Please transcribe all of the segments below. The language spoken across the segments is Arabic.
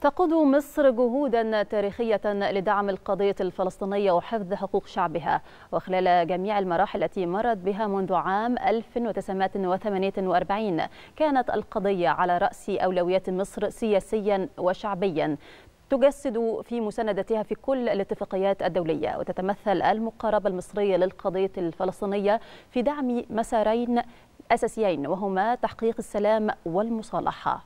تقود مصر جهودا تاريخية لدعم القضية الفلسطينية وحفظ حقوق شعبها وخلال جميع المراحل التي مرت بها منذ عام 1948 كانت القضية على رأس أولويات مصر سياسيا وشعبيا تجسد في مساندتها في كل الاتفاقيات الدولية وتتمثل المقاربة المصرية للقضية الفلسطينية في دعم مسارين أساسيين وهما تحقيق السلام والمصالحة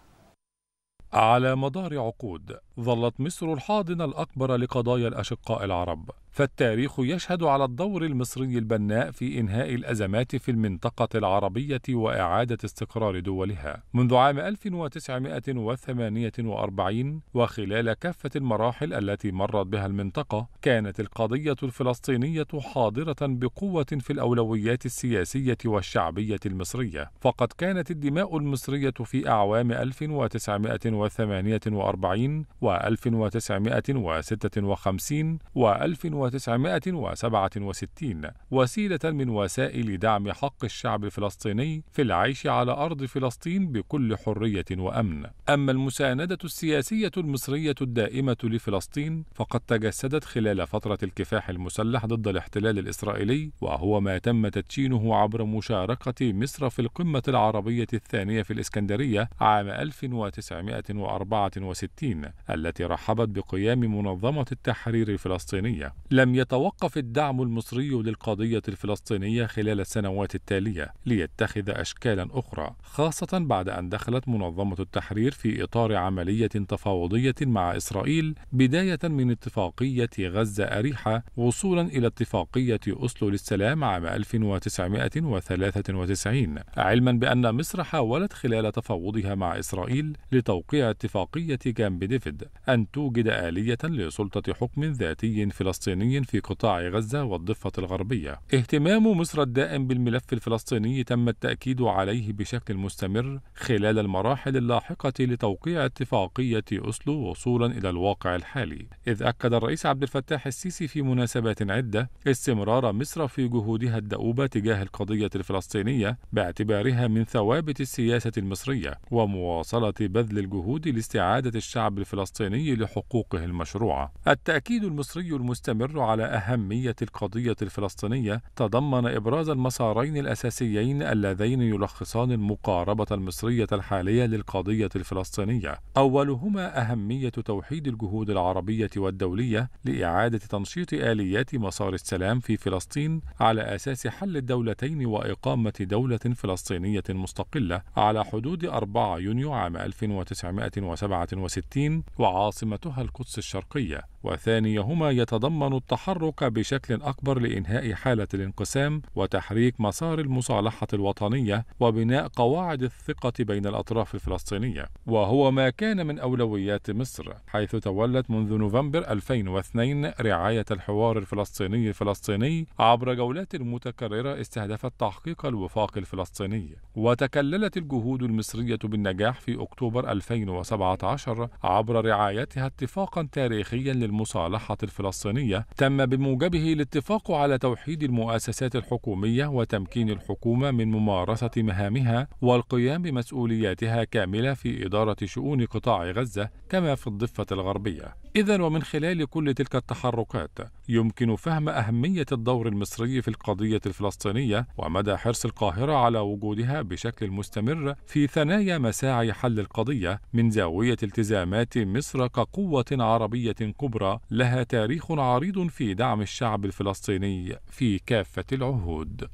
على مدار عقود ظلت مصر الحاضنة الأكبر لقضايا الأشقاء العرب فالتاريخ يشهد على الدور المصري البناء في إنهاء الأزمات في المنطقة العربية وإعادة استقرار دولها منذ عام 1948 وخلال كافة المراحل التي مرت بها المنطقة كانت القضية الفلسطينية حاضرة بقوة في الأولويات السياسية والشعبية المصرية فقد كانت الدماء المصرية في أعوام 1948 1948 و 1956 و 1967 وسيلة من وسائل دعم حق الشعب الفلسطيني في العيش على أرض فلسطين بكل حرية وأمن. أما المساندة السياسية المصرية الدائمة لفلسطين فقد تجسدت خلال فترة الكفاح المسلح ضد الاحتلال الإسرائيلي وهو ما تم تدشينه عبر مشاركة مصر في القمة العربية الثانية في الإسكندرية عام 1900 1964 التي رحبت بقيام منظمة التحرير الفلسطينية لم يتوقف الدعم المصري للقضية الفلسطينية خلال السنوات التالية ليتخذ أشكالا أخرى خاصة بعد أن دخلت منظمة التحرير في إطار عملية تفاوضية مع إسرائيل بداية من اتفاقية غزة أريحة وصولا إلى اتفاقية أسلو للسلام عام 1993 علما بأن مصر حاولت خلال تفاوضها مع إسرائيل لتوقيع اتفاقية كامب ديفيد أن توجد آلية لسلطة حكم ذاتي فلسطيني في قطاع غزة والضفة الغربية. اهتمام مصر الدائم بالملف الفلسطيني تم التأكيد عليه بشكل مستمر خلال المراحل اللاحقة لتوقيع اتفاقية أسلو وصولا إلى الواقع الحالي، إذ أكد الرئيس عبد الفتاح السيسي في مناسبات عدة استمرار مصر في جهودها الدؤوبة تجاه القضية الفلسطينية باعتبارها من ثوابت السياسة المصرية ومواصلة بذل الجهود الجهود لاستعادة الشعب الفلسطيني لحقوقه المشروعة. التأكيد المصري المستمر على أهمية القضية الفلسطينية تضمن إبراز المسارين الأساسيين اللذين يلخصان المقاربة المصرية الحالية للقضية الفلسطينية. أولهما أهمية توحيد الجهود العربية والدولية لإعادة تنشيط آليات مسار السلام في فلسطين على أساس حل الدولتين وإقامة دولة فلسطينية مستقلة على حدود 4 يونيو عام 1948 1967 وعاصمتها القدس الشرقية وثانيهما يتضمن التحرك بشكل أكبر لإنهاء حالة الانقسام وتحريك مسار المصالحة الوطنية وبناء قواعد الثقة بين الأطراف الفلسطينية وهو ما كان من أولويات مصر حيث تولت منذ نوفمبر 2002 رعاية الحوار الفلسطيني الفلسطيني عبر جولات متكررة استهدفت تحقيق الوفاق الفلسطيني وتكللت الجهود المصرية بالنجاح في أكتوبر 2017 عبر رعايتها اتفاقا تاريخيا لل المصالحة الفلسطينية تم بموجبه الاتفاق على توحيد المؤسسات الحكومية وتمكين الحكومة من ممارسة مهامها والقيام بمسؤولياتها كاملة في إدارة شؤون قطاع غزة كما في الضفة الغربية إذا ومن خلال كل تلك التحركات يمكن فهم أهمية الدور المصري في القضية الفلسطينية ومدى حرص القاهرة على وجودها بشكل مستمر في ثنايا مساعي حل القضية من زاوية التزامات مصر كقوة عربية كبرى الثورة لها تاريخ عريض في دعم الشعب الفلسطيني في كافة العهود